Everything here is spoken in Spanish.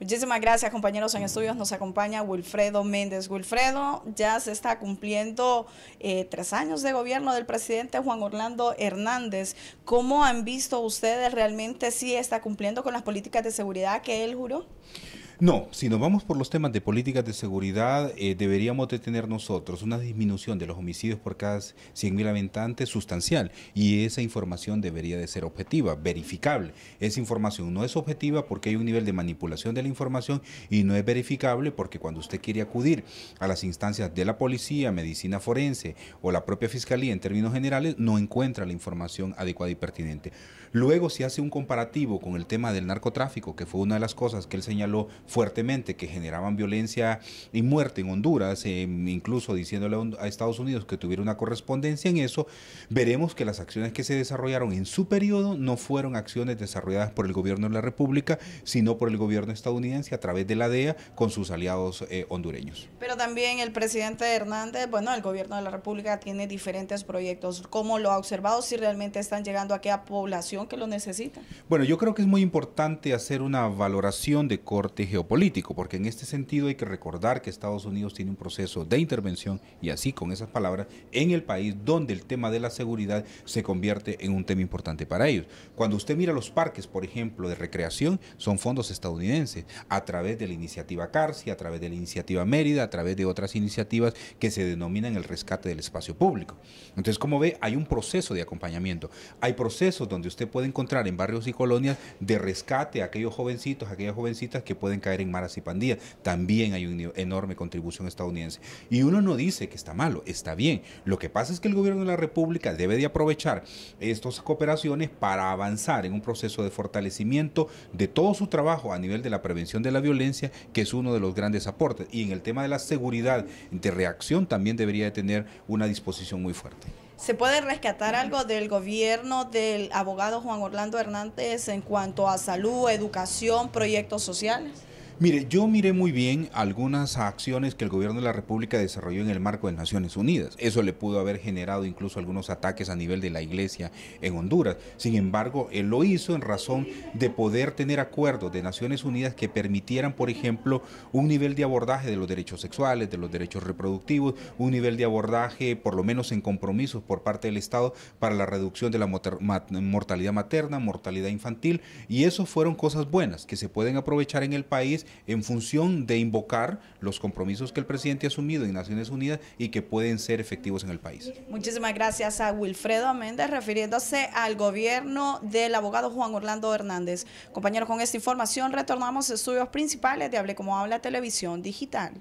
Muchísimas gracias, compañeros en estudios. Nos acompaña Wilfredo Méndez. Wilfredo, ya se está cumpliendo eh, tres años de gobierno del presidente Juan Orlando Hernández. ¿Cómo han visto ustedes realmente si está cumpliendo con las políticas de seguridad que él juró? No, si nos vamos por los temas de políticas de seguridad, eh, deberíamos de tener nosotros una disminución de los homicidios por cada 100.000 habitantes sustancial y esa información debería de ser objetiva, verificable. Esa información no es objetiva porque hay un nivel de manipulación de la información y no es verificable porque cuando usted quiere acudir a las instancias de la policía, medicina forense o la propia fiscalía en términos generales, no encuentra la información adecuada y pertinente. Luego si hace un comparativo con el tema del narcotráfico, que fue una de las cosas que él señaló fuertemente, que generaban violencia y muerte en Honduras, em, incluso diciéndole a Estados Unidos que tuviera una correspondencia en eso, veremos que las acciones que se desarrollaron en su periodo no fueron acciones desarrolladas por el gobierno de la República, sino por el gobierno estadounidense a través de la DEA con sus aliados eh, hondureños. Pero también el presidente Hernández, bueno, el gobierno de la República tiene diferentes proyectos. ¿Cómo lo ha observado si realmente están llegando a aquella población que lo necesita? Bueno, yo creo que es muy importante hacer una valoración de corte geográfico político porque en este sentido hay que recordar que Estados Unidos tiene un proceso de intervención, y así con esas palabras, en el país donde el tema de la seguridad se convierte en un tema importante para ellos. Cuando usted mira los parques, por ejemplo, de recreación, son fondos estadounidenses, a través de la iniciativa CARSI, a través de la iniciativa Mérida, a través de otras iniciativas que se denominan el rescate del espacio público. Entonces, como ve, hay un proceso de acompañamiento, hay procesos donde usted puede encontrar en barrios y colonias de rescate a aquellos jovencitos, aquellas jovencitas que pueden caer en maras y pandillas. También hay una enorme contribución estadounidense. Y uno no dice que está malo, está bien. Lo que pasa es que el gobierno de la República debe de aprovechar estas cooperaciones para avanzar en un proceso de fortalecimiento de todo su trabajo a nivel de la prevención de la violencia, que es uno de los grandes aportes. Y en el tema de la seguridad de reacción también debería de tener una disposición muy fuerte. ¿Se puede rescatar algo del gobierno del abogado Juan Orlando Hernández en cuanto a salud, educación, proyectos sociales? Mire, yo miré muy bien algunas acciones que el gobierno de la República desarrolló en el marco de Naciones Unidas. Eso le pudo haber generado incluso algunos ataques a nivel de la iglesia en Honduras. Sin embargo, él lo hizo en razón de poder tener acuerdos de Naciones Unidas que permitieran, por ejemplo, un nivel de abordaje de los derechos sexuales, de los derechos reproductivos, un nivel de abordaje, por lo menos en compromisos por parte del Estado, para la reducción de la mortalidad materna, mortalidad infantil. Y eso fueron cosas buenas que se pueden aprovechar en el país en función de invocar los compromisos que el presidente ha asumido en Naciones Unidas y que pueden ser efectivos en el país. Muchísimas gracias a Wilfredo Méndez, refiriéndose al gobierno del abogado Juan Orlando Hernández. Compañeros, con esta información retornamos a estudios principales de Hable como Habla Televisión Digital.